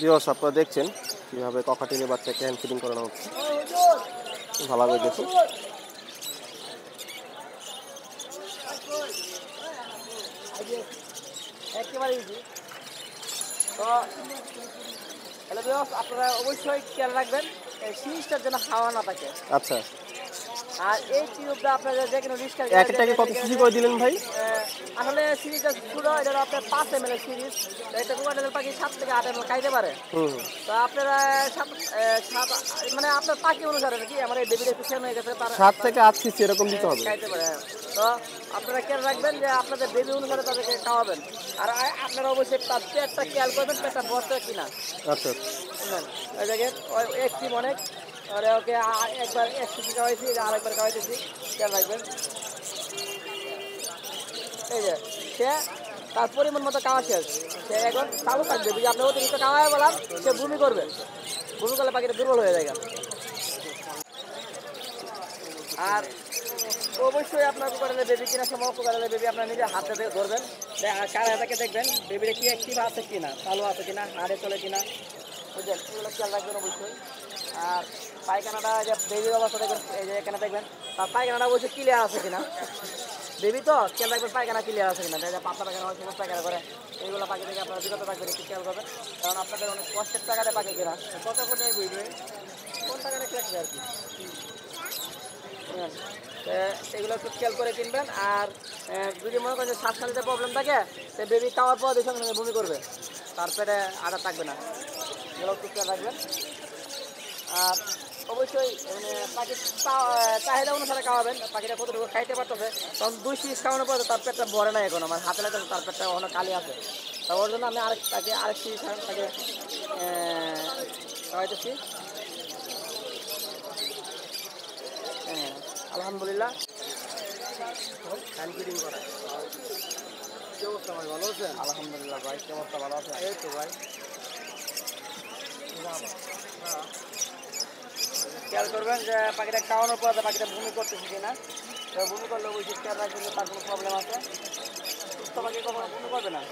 Viewers আপনারা দেখছেন কীভাবে ককাটিনি বাচ্চাকে হ্যান্ড ফিডিং করানো হচ্ছে ভালোভাবে দেখুন তো আপনারা অবশ্যই খেয়াল রাখবেন সিরিজটার যেন হাওয়া না থাকে আচ্ছা আর এই টিউবটা আপনারা দেখেন কোনো রিস্কার প্যাকেটটাকে কত সিসি করে দিলেন ভাই আসলে সিরিজটা পুরো এটা আপনার পাঁচ এম সিরিজ এটা কোকাটেলের পাখি সাত থেকে আট এম খাইতে পারে তো আপনারা সাত মানে আপনার পাখি অনুসারে কি আমার এই বেবিটা পিছনে হয়ে গেছে তার সাত থেকে আট সিসি এরকম দিতে হ্যাঁ, হবে খাইতে পারে হ্যাঁ। তো আপনারা খেয়াল রাখবেন যে আপনাদের বেবি অনুসারে তাদেরকে খাওয়াবেন আর আপনারা অবশ্যই তার পেটটা খেয়াল করবেন পেটটা বসে কিনা আচ্ছা দেখেন অনেক আরে ওকে একবার এক কেজি খাওয়াইছি আর একবার খাওয়াইতেছি খেয়াল রাখবেন এই যে সে তার পরিমাণ মতো খাওয়া শেষ সে এখন চালু থাকবে বুঝি আপনি অতিরিক্ত খাওয়াই বললাম সে ভূমি করবে ভূমি করলে পাখিটা দুর্বল হয়ে যায় আর অবশ্যই আপনার কুকারের বেবি কেনার সময় কুকারের বেবি আপনার নিজে হাতে ধরবেন কার হাতে দেখবেন বেবিটা কি অ্যাক্টিভ আছে কিনা চালু আছে কিনা হাড়ে চলে কিনা বুঝলেন এগুলো খেয়াল রাখবেন অবশ্যই আর পায়খানাটা যে বেবির অবস্থা দেখবেন এই যে এখানে দেখবেন তার পায়খানাটা বলছে ক্লিয়ার আছে কিনা বেবি তো খেয়াল রাখবেন পায়খানা ক্লিয়ার আছে কিনা যে পাতলা পায়খানা হয় সেগুলো পায়খানা করে এইগুলো পাখি থেকে আপনারা বিরত পাখি একটু খেয়াল করবেন কারণ আপনাদের অনেক কষ্টের টাকাটা পাখি কেনা কত করে বুঝবে কোন টাকাটা কিনবে আর কি এগুলো একটু খেয়াল করে কিনবেন আর যদি মনে করেন যে শ্বাসনালীতে প্রবলেম থাকে সে বেবি তাওয়ার পর দুই সঙ্গে বমি করবে তার পেটে আটা থাকবে না এগুলো একটু খেয়াল রাখবেন আর অবশ্যই মানে পাখি চাহিদা অনুসারে খাওয়াবেন পাখিটা কতটুকু খাইতে পারতেছে তখন দুই পিস খাওয়ানোর পরে তার পেটটা ভরে না এখন আমার মানে হাতে লাগতেছে তার পেটটা এখনো কালি আছে তো ওর জন্য আমি আরেক তাকে আরেক পিস তাকে খাওয়াইতেছি হ্যাঁ আলহামদুলিল্লাহ ভালো আছেন আলহামদুলিল্লাহ ভাই কেমন ভালো আছে এই তো ভাই না হ্যাঁ। খেয়াল করবেন যে পাখিটা খাওয়ানোর পর পাখিটা ভূমি করতেছে কিনা তো ভূমি করলে ওই খেয়াল রাখবেন তার কোনো প্রবলেম আছে সুস্থ পাখি কখনো ভূমি করবে না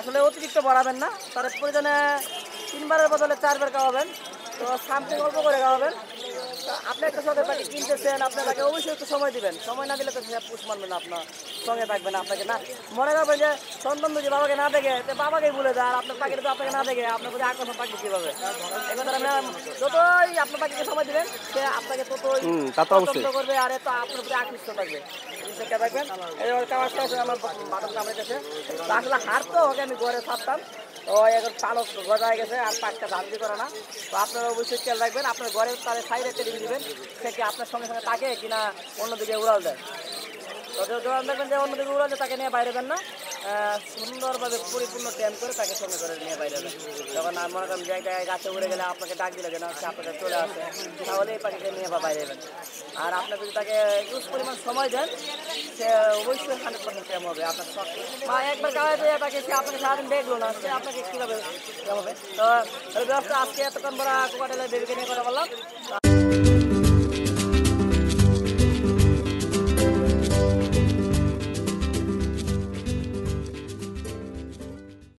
আসলে অতিরিক্ত বাড়াবেন না তার প্রয়োজনে তিনবারের বদলে চারবার খাওয়াবেন তো সামনে অল্প করে খাওয়াবেন আপনি একটা আপনার তাকে অবশ্যই একটু সময় দিবেন সময় না দিলে তো সে পুষ মানবে না আপনার সঙ্গে থাকবে না আপনাকে না মনে রাখবেন যে সন্তান যদি বাবাকে না দেখে তো বাবাকেই বলে দেয় আর আপনার পাখিটা তো আপনাকে না দেখে আপনার প্রতি আকর্ষণ পাখি কীভাবে যতই আপনার পাখিকে সময় দিবেন সে আপনাকে ততই করবে আর এত আপনার প্রতি আকৃষ্ট থাকবে আমার আসলে হার তো ওকে আমি ঘরে ছাড়তাম ও এখন চালক গজায় গেছে আর পাখটা ধান করা না তো আপনারা অবশ্যই খেয়াল রাখবেন আপনার ঘরের তাহলে টিম দিবেন সেটি আপনার সঙ্গে সঙ্গে তাকে কিনা অন্যদিকে উড়াল দেয় তো দেখবেন যে অন্যদিকে উড়াল দেয় তাকে নিয়ে বাইরে দেন না সুন্দরভাবে পরিপূর্ণ ট্যাম করে তাকে সঙ্গে করে নিয়ে বাইরে যাবে যখন আর মনে করেন জায়গায় গাছে উড়ে গেলে আপনাকে ডাক দিলে যেন সে আপনাকে চলে আসে তাহলে এই পাখিকে নিয়ে বা বাইরে দেবেন আর আপনি যদি তাকে ইউজ পরিমাণ সময় দেন সে অবশ্যই হান্ড্রেড পার্সেন্ট ট্যাম হবে আপনার বা একবার গায়ে দিয়ে তাকে সে আপনাকে সারাদিন দেখলো না সে আপনাকে কীভাবে হবে তো ব্যবস্থা আজকে এতক্ষণ বড় কোকাটেলের বেবিকে নিয়ে কথা বললাম